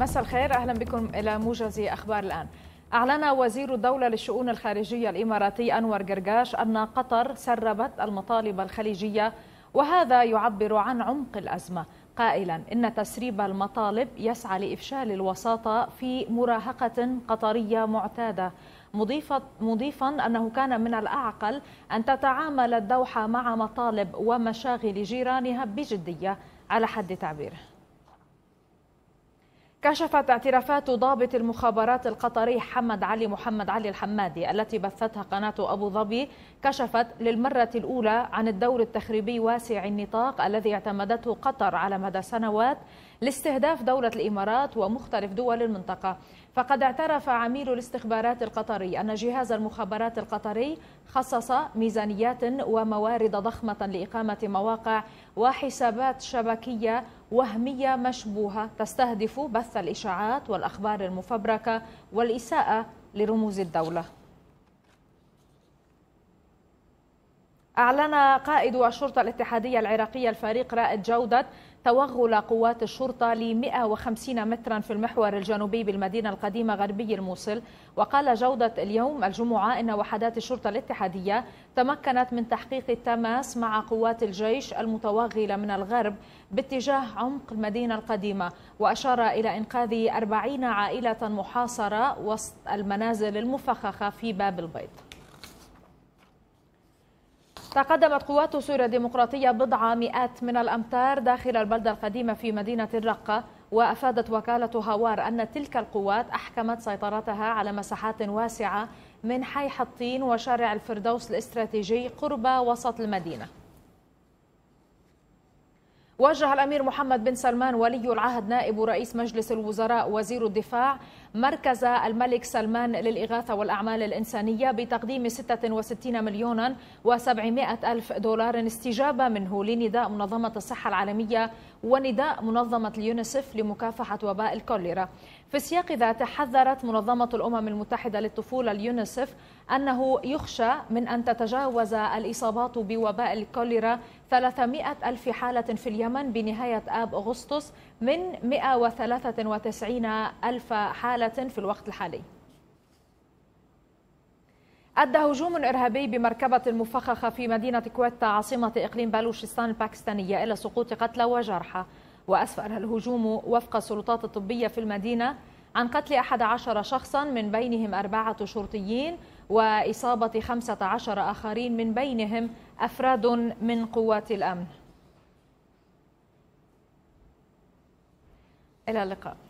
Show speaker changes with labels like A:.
A: مساء الخير اهلا بكم الى موجز اخبار الان أعلن وزير الدولة للشؤون الخارجية الإماراتي أنور قرقاش أن قطر سربت المطالب الخليجية وهذا يعبر عن عمق الأزمة قائلا إن تسريب المطالب يسعى لإفشال الوساطة في مراهقة قطرية معتادة مضيفة مضيفا أنه كان من الأعقل أن تتعامل الدوحة مع مطالب ومشاغل جيرانها بجدية على حد تعبيره كشفت اعترافات ضابط المخابرات القطري حمد علي محمد علي الحمادي التي بثتها قناة أبو ظبي كشفت للمرة الأولى عن الدور التخريبي واسع النطاق الذي اعتمدته قطر على مدى سنوات لاستهداف دولة الإمارات ومختلف دول المنطقة فقد اعترف عميل الاستخبارات القطري أن جهاز المخابرات القطري خصص ميزانيات وموارد ضخمة لإقامة مواقع وحسابات شبكية وهمية مشبوهة تستهدف بث الإشاعات والأخبار المفبركة والإساءة لرموز الدولة أعلن قائد الشرطة الاتحادية العراقية الفريق رائد جودة توغل قوات الشرطة ل 150 مترا في المحور الجنوبي بالمدينة القديمة غربي الموصل وقال جودة اليوم الجمعة إن وحدات الشرطة الاتحادية تمكنت من تحقيق التماس مع قوات الجيش المتوغلة من الغرب باتجاه عمق المدينة القديمة وأشار إلى إنقاذ 40 عائلة محاصرة وسط المنازل المفخخة في باب البيض تقدمت قوات سوريا الديمقراطية بضع مئات من الأمتار داخل البلدة القديمة في مدينة الرقة وأفادت وكالة هوار أن تلك القوات أحكمت سيطرتها على مساحات واسعة من حي حطين وشارع الفردوس الاستراتيجي قرب وسط المدينة وجه الأمير محمد بن سلمان ولي العهد نائب رئيس مجلس الوزراء وزير الدفاع مركز الملك سلمان للإغاثة والأعمال الإنسانية بتقديم 66 مليون و700 ألف دولار استجابة منه لنداء منظمة الصحة العالمية ونداء منظمة اليونسف لمكافحة وباء الكوليرا في السياق ذاته حذرت منظمة الأمم المتحدة للطفولة اليونسف أنه يخشى من أن تتجاوز الإصابات بوباء الكوليرا 300 ألف حالة في اليمن بنهاية آب أغسطس من 193 ألف حالة حالة في الوقت الحالي أدى هجوم إرهابي بمركبة مفخخة في مدينة كويتا عاصمة إقليم بلوشستان الباكستانية إلى سقوط قتلى وجرحى وأسفر الهجوم وفق السلطات الطبية في المدينة عن قتل 11 شخصا من بينهم أربعة شرطيين وإصابة 15 آخرين من بينهم أفراد من قوات الأمن إلى اللقاء